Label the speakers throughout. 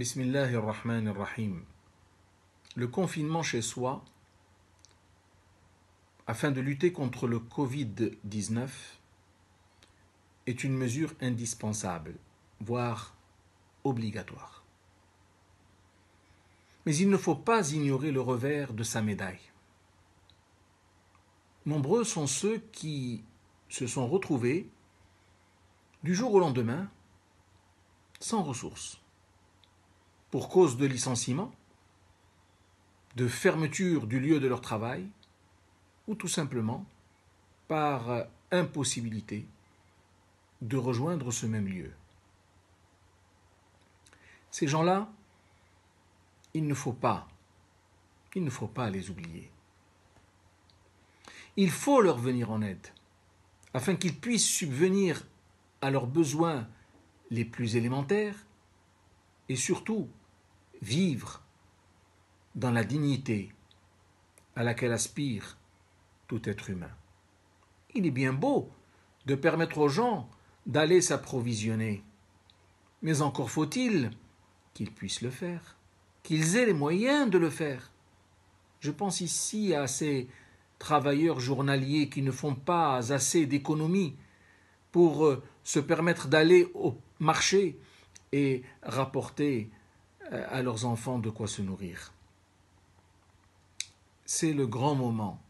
Speaker 1: Bismillahirrahmanirrahim. Le confinement chez soi, afin de lutter contre le Covid-19, est une mesure indispensable, voire obligatoire. Mais il ne faut pas ignorer le revers de sa médaille. Nombreux sont ceux qui se sont retrouvés du jour au lendemain sans ressources pour cause de licenciement, de fermeture du lieu de leur travail, ou tout simplement par euh, impossibilité de rejoindre ce même lieu. Ces gens-là, il ne faut pas, il ne faut pas les oublier. Il faut leur venir en aide, afin qu'ils puissent subvenir à leurs besoins les plus élémentaires, et surtout vivre dans la dignité à laquelle aspire tout être humain. Il est bien beau de permettre aux gens d'aller s'approvisionner, mais encore faut-il qu'ils puissent le faire, qu'ils aient les moyens de le faire. Je pense ici à ces travailleurs journaliers qui ne font pas assez d'économies pour euh, se permettre d'aller au marché et rapporter euh, à leurs enfants de quoi se nourrir. C'est le grand moment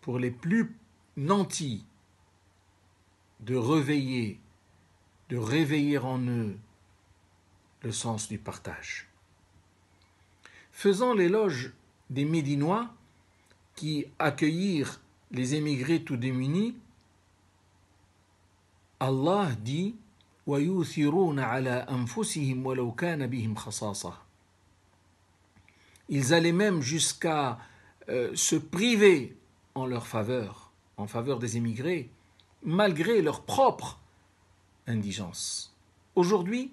Speaker 1: pour les plus nantis de réveiller, de réveiller en eux le sens du partage. Faisant l'éloge des Médinois qui accueillirent les émigrés tout démunis, Allah dit ils allaient même jusqu'à euh, se priver en leur faveur, en faveur des émigrés, malgré leur propre indigence. Aujourd'hui,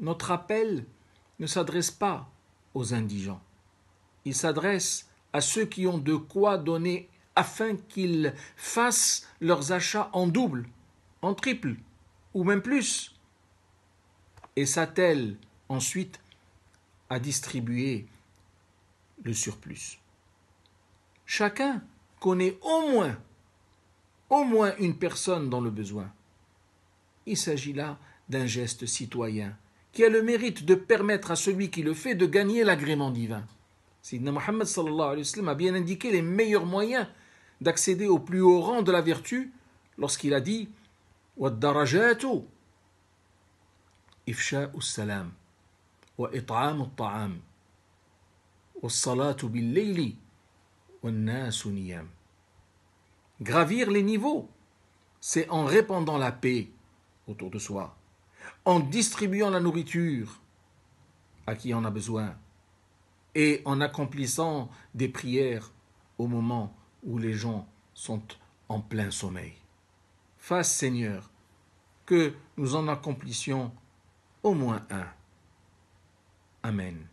Speaker 1: notre appel ne s'adresse pas aux indigents. Il s'adresse à ceux qui ont de quoi donner afin qu'ils fassent leurs achats en double, en triple, ou même plus, et s'attelle ensuite à distribuer le surplus. Chacun connaît au moins, au moins une personne dans le besoin. Il s'agit là d'un geste citoyen qui a le mérite de permettre à celui qui le fait de gagner l'agrément divin. Sidna Muhammad sallallahu alayhi wa sallam a bien indiqué les meilleurs moyens d'accéder au plus haut rang de la vertu lorsqu'il a dit « Gravir les niveaux, c'est en répandant la paix autour de soi, en distribuant la nourriture à qui en a besoin, et en accomplissant des prières au moment où les gens sont en plein sommeil. Fasse, Seigneur, que nous en accomplissions au moins un. Amen.